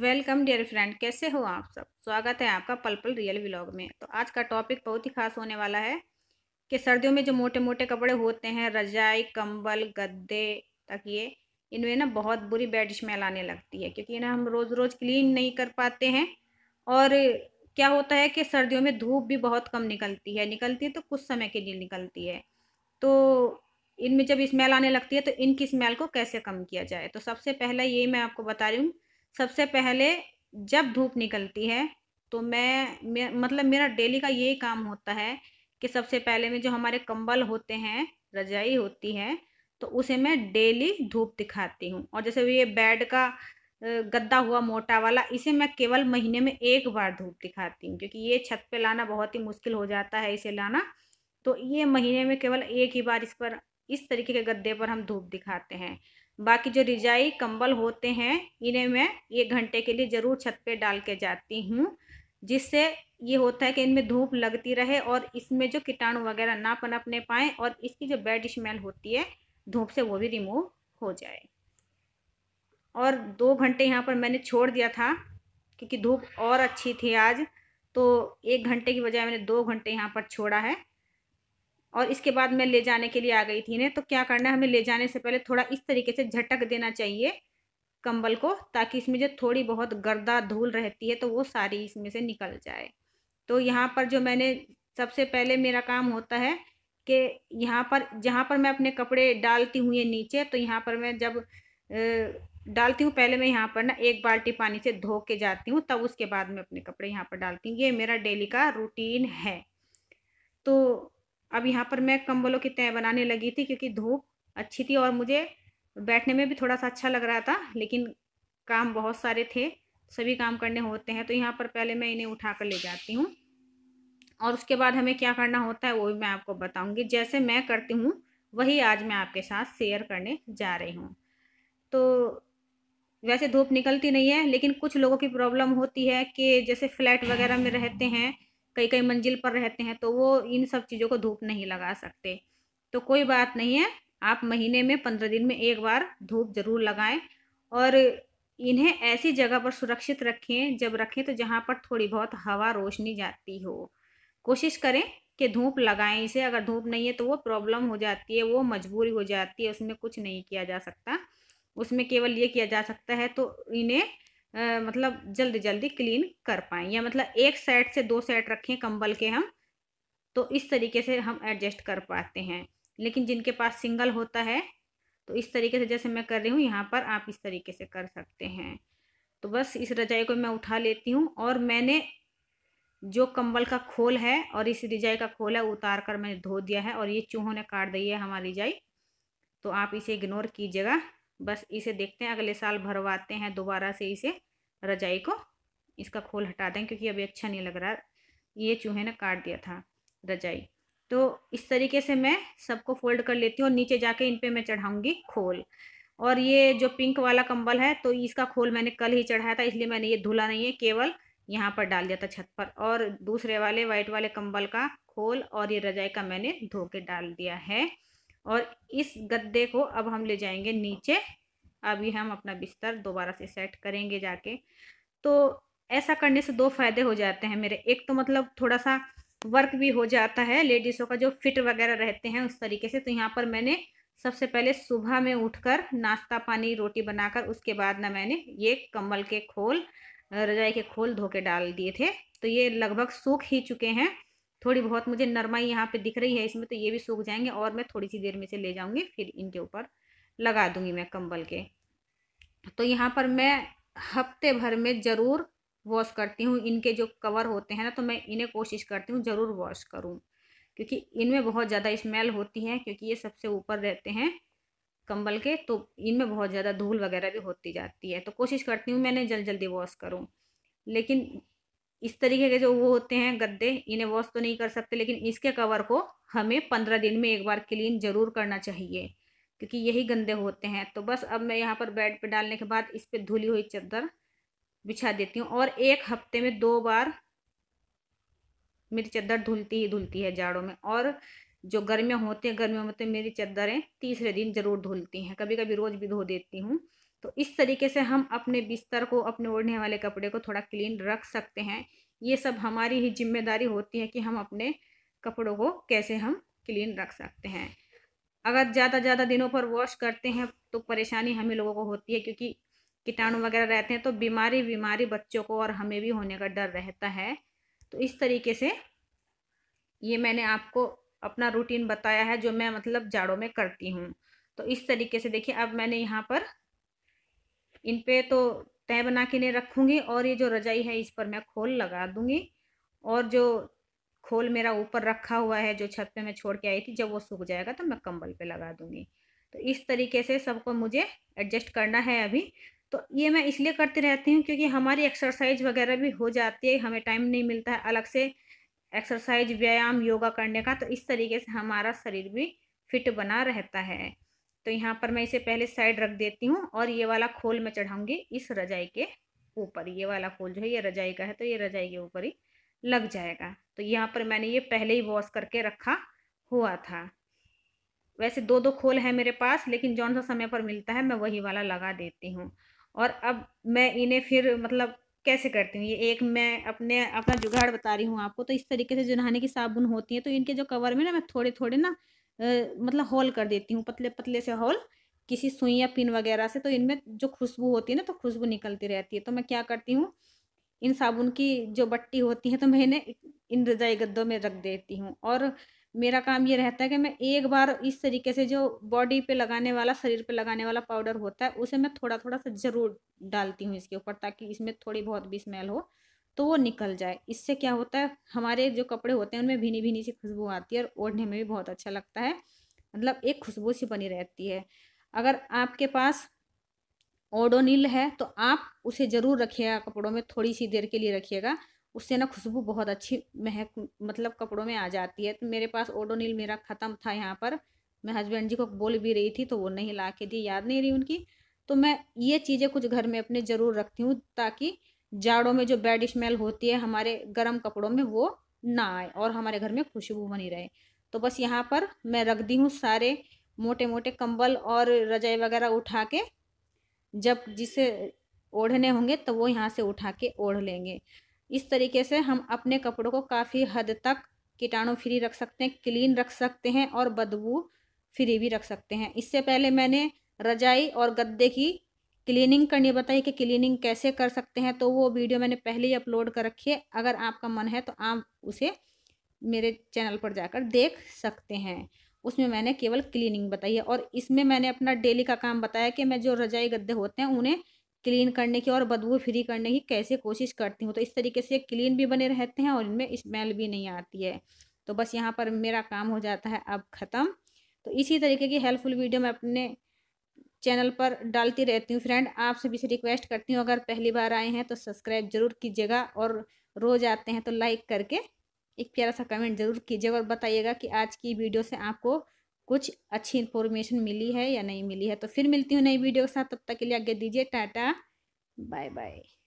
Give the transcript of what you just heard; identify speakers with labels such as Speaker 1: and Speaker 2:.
Speaker 1: welcome dear friend कैसे हो आप सब स्वागत है आपका पल पल रियल व्लॉग में तो आज का टॉपिक बहुत ही खास होने वाला है कि सर्दियों में जो मोटे मोटे कपड़े होते हैं रजाई कंबल गद्दे तक ये इनमें ना बहुत बुरी बैड स्मेल आने लगती है क्योंकि ना हम रोज़ रोज़ क्लीन नहीं कर पाते हैं और क्या होता है कि सर्दियों में धूप भी बहुत कम निकलती है निकलती है तो कुछ समय के लिए निकलती है तो इनमें जब स्मेल आने लगती है तो इनकी स्मेल को कैसे कम किया जाए तो सबसे पहला ये मैं आपको बता रही हूँ सबसे पहले जब धूप निकलती है तो मैं मे, मतलब मेरा डेली का यही काम होता है कि सबसे पहले में जो हमारे कंबल होते हैं रजाई होती है तो उसे मैं डेली धूप दिखाती हूँ और जैसे ये बेड का गद्दा हुआ मोटा वाला इसे मैं केवल महीने में एक बार धूप दिखाती हूँ क्योंकि ये छत पे लाना बहुत ही मुश्किल हो जाता है इसे लाना तो ये महीने में केवल एक ही बार इस पर इस तरीके के गद्दे पर हम धूप दिखाते हैं बाकी जो रिजाई कंबल होते हैं इन्हें मैं ये घंटे के लिए ज़रूर छत पे डाल के जाती हूँ जिससे ये होता है कि इनमें धूप लगती रहे और इसमें जो कीटाणु वगैरह ना पनपने पाए और इसकी जो बैड स्मेल होती है धूप से वो भी रिमूव हो जाए और दो घंटे यहाँ पर मैंने छोड़ दिया था क्योंकि धूप और अच्छी थी आज तो एक घंटे की बजाय मैंने दो घंटे यहाँ पर छोड़ा है और इसके बाद मैं ले जाने के लिए आ गई थी ने तो क्या करना है हमें ले जाने से पहले थोड़ा इस तरीके से झटक देना चाहिए कंबल को ताकि इसमें जो थोड़ी बहुत गर्दा धूल रहती है तो वो सारी इसमें से निकल जाए तो यहाँ पर जो मैंने सबसे पहले मेरा काम होता है कि यहाँ पर जहाँ पर मैं अपने कपड़े डालती हूँ ये नीचे तो यहाँ पर मैं जब डालती हूँ पहले मैं यहाँ पर ना एक बाल्टी पानी से धो के जाती हूँ तब उसके बाद मैं अपने कपड़े यहाँ पर डालती हूँ ये मेरा डेली का रूटीन है तो अब यहाँ पर मैं कम्बलों की तय बनाने लगी थी क्योंकि धूप अच्छी थी और मुझे बैठने में भी थोड़ा सा अच्छा लग रहा था लेकिन काम बहुत सारे थे सभी काम करने होते हैं तो यहाँ पर पहले मैं इन्हें उठा कर ले जाती हूँ और उसके बाद हमें क्या करना होता है वो भी मैं आपको बताऊँगी जैसे मैं करती हूँ वही आज मैं आपके साथ शेयर करने जा रही हूँ तो वैसे धूप निकलती नहीं है लेकिन कुछ लोगों की प्रॉब्लम होती है कि जैसे फ्लैट वगैरह में रहते हैं कई कई मंजिल पर रहते हैं तो वो इन सब चीज़ों को धूप नहीं लगा सकते तो कोई बात नहीं है आप महीने में पंद्रह दिन में एक बार धूप ज़रूर लगाएं और इन्हें ऐसी जगह पर सुरक्षित रखें जब रखें तो जहाँ पर थोड़ी बहुत हवा रोशनी जाती हो कोशिश करें कि धूप लगाएं इसे अगर धूप नहीं है तो वो प्रॉब्लम हो जाती है वो मजबूरी हो जाती है उसमें कुछ नहीं किया जा सकता उसमें केवल ये किया जा सकता है तो इन्हें आ, मतलब जल्दी जल्दी क्लीन कर पाएँ या मतलब एक सेट से दो सेट रखें कंबल के हम तो इस तरीके से हम एडजस्ट कर पाते हैं लेकिन जिनके पास सिंगल होता है तो इस तरीके से जैसे मैं कर रही हूँ यहाँ पर आप इस तरीके से कर सकते हैं तो बस इस रजाई को मैं उठा लेती हूँ और मैंने जो कंबल का खोल है और इस रिजाई का खोल है उतार कर मैंने धो दिया है और ये चूहों ने काट दी है हमारी रिजाई तो आप इसे इग्नोर कीजिएगा बस इसे देखते हैं अगले साल भरवाते हैं दोबारा से इसे रजाई को इसका खोल हटा दें क्योंकि अभी अच्छा नहीं लग रहा ये चूहे ने काट दिया था रजाई तो इस तरीके से मैं सबको फोल्ड कर लेती हूँ और नीचे जाके इन पर मैं चढ़ाऊँगी खोल और ये जो पिंक वाला कंबल है तो इसका खोल मैंने कल ही चढ़ाया था इसलिए मैंने ये धुला नहीं है केवल यहाँ पर डाल दिया था छत पर और दूसरे वाले वाइट वाले कंबल का खोल और ये रजाई का मैंने धो के डाल दिया है और इस गद्दे को अब हम ले जाएंगे नीचे अभी हम अपना बिस्तर दोबारा से सेट करेंगे जाके तो ऐसा करने से दो फायदे हो जाते हैं मेरे एक तो मतलब थोड़ा सा वर्क भी हो जाता है लेडीज़ों का जो फिट वगैरह रहते हैं उस तरीके से तो यहाँ पर मैंने सबसे पहले सुबह में उठकर नाश्ता पानी रोटी बनाकर उसके बाद ना मैंने ये कम्बल के खोल रजाई के खोल धो के डाल दिए थे तो ये लगभग सूख ही चुके हैं थोड़ी बहुत मुझे नरमाई यहाँ पे दिख रही है इसमें तो ये भी सूख जाएंगे और मैं थोड़ी सी देर में से ले जाऊँगी फिर इनके ऊपर लगा दूँगी मैं कंबल के तो यहाँ पर मैं हफ्ते भर में ज़रूर वॉश करती हूँ इनके जो कवर होते हैं ना तो मैं इन्हें कोशिश करती हूँ ज़रूर वॉश करूँ क्योंकि इनमें बहुत ज़्यादा स्मेल होती है क्योंकि ये सबसे ऊपर रहते हैं कंबल के तो इनमें बहुत ज़्यादा धूल वगैरह भी होती जाती है तो कोशिश करती हूँ मैंने जल्द जल्दी वॉश करूँ लेकिन इस तरीके के जो वो होते हैं गद्दे इन्हें वॉश तो नहीं कर सकते लेकिन इसके कवर को हमें पंद्रह दिन में एक बार क्लीन जरूर करना चाहिए क्योंकि यही गंदे होते हैं तो बस अब मैं यहाँ पर बेड पर डालने के बाद इस पर धुली हुई चद्दर बिछा देती हूँ और एक हफ्ते में दो बार मेरी चद्दर धुलती ही धुलती है जाड़ों में और जो गर्मियाँ होती हैं गर्मियों में तो मेरी चद्दरें तीसरे दिन ज़रूर धुलती हैं कभी कभी रोज़ भी धो देती हूँ तो इस तरीके से हम अपने बिस्तर को अपने ओढ़ने वाले कपड़े को थोड़ा क्लीन रख सकते हैं ये सब हमारी ही जिम्मेदारी होती है कि हम अपने कपड़ों को कैसे हम क्लीन रख सकते हैं अगर ज़्यादा ज़्यादा दिनों पर वॉश करते हैं तो परेशानी हमें लोगों को होती है क्योंकि कीटाणु वगैरह रहते हैं तो बीमारी बीमारी बच्चों को और हमें भी होने का डर रहता है तो इस तरीके से ये मैंने आपको अपना रूटीन बताया है जो मैं मतलब जाड़ों में करती हूँ तो इस तरीके से देखिए अब मैंने यहाँ पर इन पर तो तय बना के नहीं रखूँगी और ये जो रजाई है इस पर मैं खोल लगा दूँगी और जो खोल मेरा ऊपर रखा हुआ है जो छत पे मैं छोड़ के आई थी जब वो सूख जाएगा तो मैं कंबल पे लगा दूँगी तो इस तरीके से सबको मुझे एडजस्ट करना है अभी तो ये मैं इसलिए करती रहती हूँ क्योंकि हमारी एक्सरसाइज वगैरह भी हो जाती है हमें टाइम नहीं मिलता है अलग से एक्सरसाइज व्यायाम योगा करने का तो इस तरीके से हमारा शरीर भी फिट बना रहता है तो यहाँ पर मैं इसे पहले साइड रख देती हूँ और ये वाला खोल मैं चढ़ाऊंगी इस रजाई के ऊपर ये वाला खोल जो है ये रजाई का है तो ये रजाई के ऊपर ही लग जाएगा तो यहाँ पर मैंने ये पहले ही वॉश करके रखा हुआ था वैसे दो दो खोल है मेरे पास लेकिन जौन सा समय पर मिलता है मैं वही वाला लगा देती हूँ और अब मैं इन्हें फिर मतलब कैसे करती हूँ ये एक मैं अपने अपना जुगाड़ बता रही हूँ आपको तो इस तरीके से जो नहाने की साबुन होती है तो इनके जो कवर में ना मैं थोड़े थोड़े ना मतलब होल कर देती हूँ पतले पतले से होल किसी सुई या पिन वगैरह से तो इनमें जो खुशबू होती है ना तो खुशबू निकलती रहती है तो मैं क्या करती हूँ इन साबुन की जो बट्टी होती है तो मैं इन्हें इन रजाई गद्दों में रख देती हूँ और मेरा काम ये रहता है कि मैं एक बार इस तरीके से जो बॉडी पे लगाने वाला शरीर पे लगाने वाला पाउडर होता है उसे मैं थोड़ा थोड़ा सा ज़रूर डालती हूँ इसके ऊपर ताकि इसमें थोड़ी बहुत भी स्मेल हो तो वो निकल जाए इससे क्या होता है हमारे जो कपड़े होते हैं उनमें भीनी भीनी सी खुशबू आती है और ओढ़ने में भी बहुत अच्छा लगता है मतलब एक खुशबू सी बनी रहती है अगर आपके पास ओडोनिल है तो आप उसे ज़रूर रखिएगा कपड़ों में थोड़ी सी देर के लिए रखिएगा उससे ना खुशबू बहुत अच्छी महक मतलब कपड़ों में आ जाती है तो मेरे पास ओडोनिल मेरा ख़त्म था यहाँ पर मैं हस्बैंड जी को बोल भी रही थी तो वो नहीं ला के दी याद नहीं रही उनकी तो मैं ये चीज़ें कुछ घर में अपने ज़रूर रखती हूँ ताकि जाड़ों में जो बैड स्मेल होती है हमारे गर्म कपड़ों में वो ना आए और हमारे घर में खुशबू बनी रहे तो बस यहाँ पर मैं रख दी हूँ सारे मोटे मोटे कंबल और रजाई वगैरह उठा के जब जिसे ओढ़ने होंगे तो वो यहाँ से उठा के ओढ़ लेंगे इस तरीके से हम अपने कपड़ों को काफ़ी हद तक कीटाणु फ्री रख सकते हैं क्लीन रख सकते हैं और बदबू फ्री भी रख सकते हैं इससे पहले मैंने रजाई और गद्दे की क्लीनिंग करनी बताइए कि क्लीनिंग कैसे कर सकते हैं तो वो वीडियो मैंने पहले ही अपलोड कर रखी है अगर आपका मन है तो आप उसे मेरे चैनल पर जाकर देख सकते हैं उसमें मैंने केवल क्लीनिंग बताई है और इसमें मैंने अपना डेली का काम बताया कि मैं जो रजाई गद्दे होते हैं उन्हें क्लीन करने की और बदबू फ्री करने की कैसे कोशिश करती हूँ तो इस तरीके से क्लीन भी बने रहते हैं और इनमें स्मेल भी नहीं आती है तो बस यहाँ पर मेरा काम हो जाता है अब ख़त्म तो इसी तरीके की हेल्पफुल वीडियो मैं अपने चैनल पर डालती रहती हूँ फ्रेंड आप सभी से रिक्वेस्ट करती हूँ अगर पहली बार आए हैं तो सब्सक्राइब जरूर कीजिएगा और रोज़ आते हैं तो लाइक करके एक प्यारा सा कमेंट ज़रूर कीजिएगा और बताइएगा कि आज की वीडियो से आपको कुछ अच्छी इन्फॉर्मेशन मिली है या नहीं मिली है तो फिर मिलती हूँ नई वीडियो के साथ तब तक के लिए आगे दीजिए टाटा बाय बाय